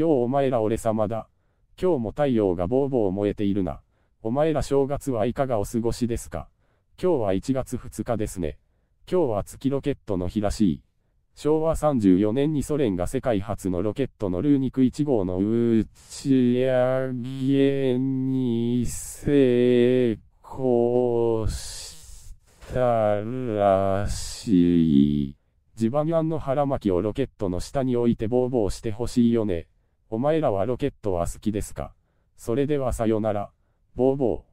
ようお前ら俺様だ。今日も太陽がぼうぼう燃えているな。お前ら正月はいかがお過ごしですか今日は1月2日ですね。今日は月ロケットの日らしい。昭和34年にソ連が世界初のロケットのルーニク1号の打ち上げに成功したらしい。地盤の腹巻きをロケットの下に置いてボーボーしてほしいよね。お前らはロケットは好きですかそれではさよなら。ボーボー。